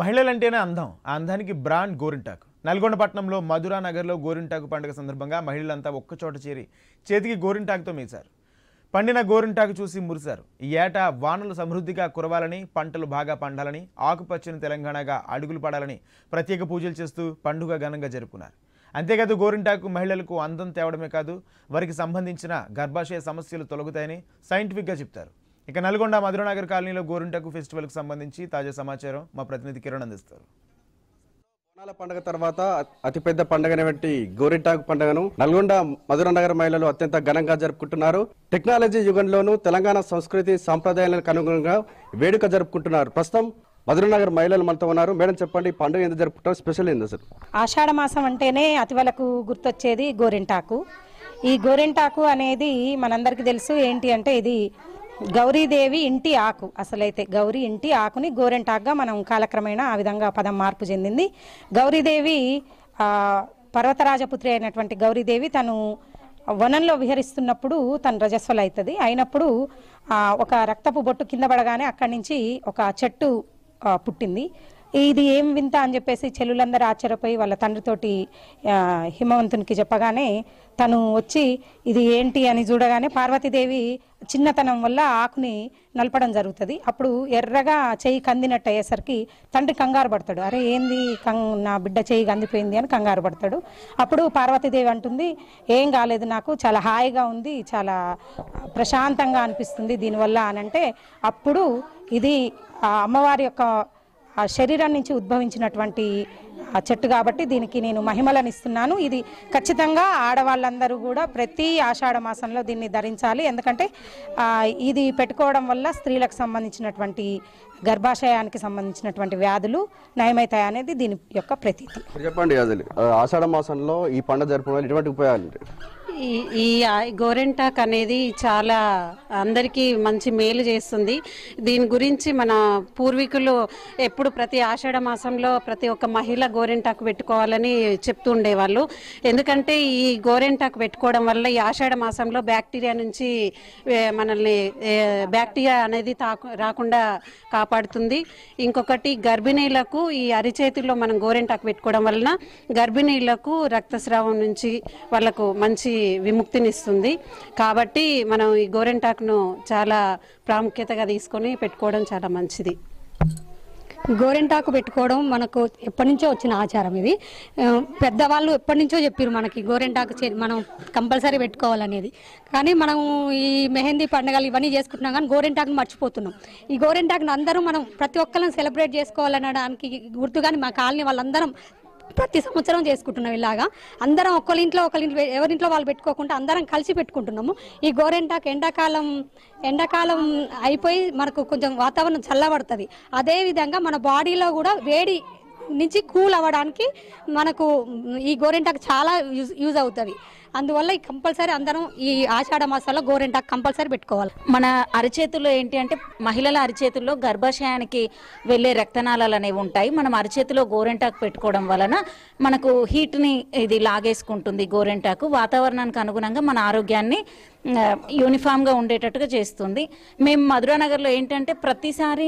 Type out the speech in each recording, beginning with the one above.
మహిళలంటేనే అందం ఆ అందానికి బ్రాండ్ గోరింటాకు నల్గొండ పట్నంలో మధురా నగర్లో గోరింటాకు పండుగ సందర్భంగా మహిళలంతా ఒక్కచోట చేరి చేతికి గోరింటాకుతో మేశారు పండిన గోరింటాకు చూసి మురిశారు ఈ ఏటా వానలు సమృద్ధిగా కురవాలని పంటలు బాగా పండాలని ఆకుపచ్చని తెలంగాణగా అడుగులు పడాలని ప్రత్యేక పూజలు చేస్తూ పండుగ ఘనంగా జరుపుకున్నారు అంతేకాదు గోరింటాకు మహిళలకు అందం తేవడమే కాదు వారికి సంబంధించిన గర్భాశయ సమస్యలు తొలగుతాయని సైంటిఫిక్గా చెప్తారు ఇక నల్గొండ మధురనగర్ కాలనీలో గోరింటకు ఫెస్టివల్కు సంబంధించి తాజా సమాచారం మా ప్రతినిధి కిరణ్ అందిస్తారు బోనాల పండుగ తర్వాత అతిపెద్ద పండుగనేటువంటి గోరింటాకు పండుగను నల్గొండ నగర మహిళలు అత్యంత ఘనంగా జరుపుకుంటున్నారు టెక్నాలజీ యుగంలోనూ తెలంగాణ సంస్కృతి సాంప్రదాయాలకు అనుగుణంగా వేడుక జరుపుకుంటున్నారు ప్రస్తుతం మధురనగర్ మహిళలు మనతో ఉన్నారు మేడం చెప్పండి పండుగ ఎంత జరుపుకుంటారు స్పెషల్ ఏంది అసలు ఆషాఢ మాసం అంటేనే అతివలకు గుర్తొచ్చేది గోరింటాకు ఈ గోరింటాకు అనేది మనందరికీ తెలుసు ఏంటి అంటే ఇది గౌరీదేవి ఇంటి ఆకు అసలైతే గౌరీ ఇంటి ఆకుని గోరెంటాకుగా మనం కాలక్రమేణా ఆ విధంగా పదం మార్పు చెందింది గౌరీదేవి పర్వతరాజపుత్రి అయినటువంటి గౌరీదేవి తను వనంలో విహరిస్తున్నప్పుడు తను రజస్వలు అవుతుంది అయినప్పుడు ఒక రక్తపు బొట్టు కింద పడగానే అక్కడి నుంచి ఒక చెట్టు పుట్టింది ఇది ఏం వింత అని చెప్పేసి చెల్లులందరూ ఆశ్చర్యపోయి వాళ్ళ తండ్రితోటి హిమవంతునికి చెప్పగానే తను వచ్చి ఇది ఏంటి అని చూడగానే పార్వతీదేవి చిన్నతనం వల్ల ఆకుని నలపడం జరుగుతుంది అప్పుడు ఎర్రగా చేయి కందినట్టు అయ్యేసరికి తండ్రి కంగారు పడతాడు అరే ఏంది కం నా బిడ్డ చేయి కందిపోయింది అని కంగారు పడతాడు అప్పుడు పార్వతీదేవి అంటుంది ఏం కాలేదు నాకు చాలా హాయిగా ఉంది చాలా ప్రశాంతంగా అనిపిస్తుంది దీనివల్ల అని అంటే అప్పుడు ఇది అమ్మవారి యొక్క శరీరం నుంచి ఉద్భవించినటువంటి చెట్టు కాబట్టి దీనికి నేను మహిమలను ఇస్తున్నాను ఇది ఖచ్చితంగా ఆడవాళ్ళందరూ కూడా ప్రతి ఆషాఢ మాసంలో దీన్ని ధరించాలి ఎందుకంటే ఇది పెట్టుకోవడం వల్ల స్త్రీలకు సంబంధించినటువంటి గర్భాశయానికి సంబంధించినటువంటి వ్యాధులు నయమవుతాయి అనేది దీని యొక్క ప్రతీతి చెప్పండి ఆషాఢ మాసంలో ఈ పండుగ జరుపుకోవడం ఎటువంటి ఉపయోగాలు ఈ గోరెంటాక్ అనేది చాలా అందరికీ మంచి మేలు చేస్తుంది దీని గురించి మన పూర్వీకులు ఎప్పుడు ప్రతి ఆషాఢ మాసంలో ప్రతి ఒక్క మహిళ గోరెంటాకు పెట్టుకోవాలని చెప్తూ ఉండేవాళ్ళు ఎందుకంటే ఈ గోరెంటాకు పెట్టుకోవడం వల్ల ఈ ఆషాఢ మాసంలో బ్యాక్టీరియా నుంచి మనల్ని బ్యాక్టీరియా అనేది తాకు రాకుండా కాపాడుతుంది ఇంకొకటి గర్భిణీలకు ఈ అరిచేతుల్లో మనం గోరెంటాకు పెట్టుకోవడం వలన గర్భిణీలకు రక్తస్రావం నుంచి వాళ్ళకు మంచి విముక్తినిస్తుంది కాబట్టి మనం ఈ గోరెంటాకును చాలా ప్రాముఖ్యతగా తీసుకొని పెట్టుకోవడం చాలా మంచిది గోరెంటాకు పెట్టుకోవడం మనకు ఎప్పటి నుంచో వచ్చిన ఆచారం ఇది పెద్దవాళ్ళు ఎప్పటి నుంచో చెప్పారు మనకి గోరెంటాకు మనం కంపల్సరీ పెట్టుకోవాలనేది కానీ మనం ఈ మెహందీ పండుగలు ఇవన్నీ చేసుకుంటున్నాం కానీ గోరెంటాకును మర్చిపోతున్నాం ఈ గోరెంటాకును అందరూ మనం ప్రతి ఒక్కరిని సెలబ్రేట్ చేసుకోవాలనడానికి గుర్తుగాని మా కాలనీ వాళ్ళందరం ప్రతి సంవత్సరం చేసుకుంటున్నాం ఇలాగా అందరం ఒక్కరింట్లో ఒకరింట్లో ఎవరింట్లో వాళ్ళు పెట్టుకోకుండా అందరం కలిసి పెట్టుకుంటున్నాము ఈ గోరెంటాకు ఎండాకాలం ఎండాకాలం అయిపోయి మనకు కొంచెం వాతావరణం చల్లబడుతుంది అదేవిధంగా మన బాడీలో కూడా వేడి నుంచి కూల్ అవ్వడానికి మనకు ఈ గోరెంటాకు చాలా యూజ్ యూజ్ అవుతుంది అందువల్ల కంపల్సరీ అందరం ఈ ఆషాఢ మాసాల్లో గోరెంటాక్ కంపల్సరీ పెట్టుకోవాలి మన అరిచేతుల్లో ఏంటి అంటే మహిళల అరిచేతుల్లో గర్భాశయానికి వెళ్ళే రక్తనాళాలు అనేవి ఉంటాయి మనం అరిచేతిలో గోరెంటాకు పెట్టుకోవడం వలన మనకు హీట్ని ఇది లాగేసుకుంటుంది గోరెంటాకు వాతావరణానికి అనుగుణంగా మన ఆరోగ్యాన్ని యూనిఫామ్గా ఉండేటట్టుగా చేస్తుంది మేము మధురానగర్లో ఏంటంటే ప్రతిసారి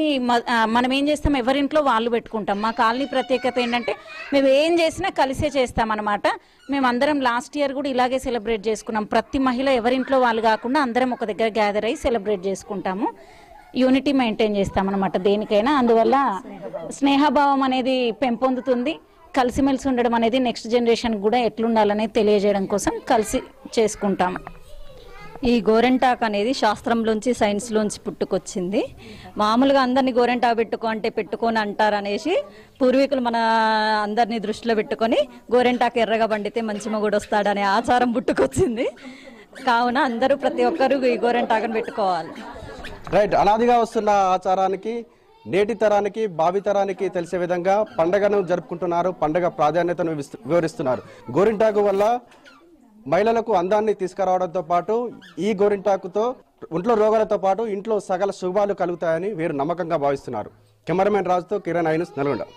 మనం ఏం చేస్తాం ఎవరింట్లో వాళ్ళు పెట్టుకుంటాం మా కాలనీ ప్రత్యేకత ఏంటంటే మేము ఏం చేసినా కలిసే చేస్తాం అనమాట మేము అందరం లాస్ట్ ఇయర్ కూడా ఇలాగే అలాగే సెలబ్రేట్ చేసుకున్నాం ప్రతి మహిళ ఎవరింట్లో వాళ్ళు కాకుండా అందరం ఒక దగ్గర గ్యాదర్ అయ్యి సెలబ్రేట్ చేసుకుంటాము యూనిటీ మెయింటైన్ చేస్తామన్నమాట దేనికైనా అందువల్ల స్నేహభావం అనేది పెంపొందుతుంది కలిసిమెలిసి ఉండడం అనేది నెక్స్ట్ జనరేషన్ కూడా ఎట్లుండాలనేది తెలియజేయడం కోసం కలిసి చేసుకుంటాము ఈ గోరెంటాక్ అనేది శాస్త్రంలోంచి సైన్స్లోంచి పుట్టుకొచ్చింది మామూలుగా అందరినీ గోరెంటాక్ పెట్టుకో అంటే పెట్టుకొని అంటారు అనేసి పూర్వీకులు మన అందరినీ దృష్టిలో పెట్టుకొని గోరెంటాక్ ఎర్రగా పండితే మంచి మొగుడు వస్తాడనే ఆచారం పుట్టుకొచ్చింది కావున అందరూ ప్రతి ఒక్కరూ ఈ గోరెంటాకను పెట్టుకోవాలి రైట్ అనాదిగా వస్తున్న ఆచారానికి నేటి తరానికి భావి తరానికి తెలిసే విధంగా పండగను జరుపుకుంటున్నారు పండగ ప్రాధాన్యతను వివరిస్తున్నారు గోరింటాకు వల్ల మహిళలకు అందాన్ని తీసుకురావడంతో పాటు ఈ గోరింటాకుతో ఒంట్లో రోగాలతో పాటు ఇంట్లో సకల శుభాలు కలుగుతాయని వీరు నమ్మకంగా భావిస్తున్నారు కెమెరామెన్ రాజుతో కిరణ్ ఐనుస్ నల్గొండ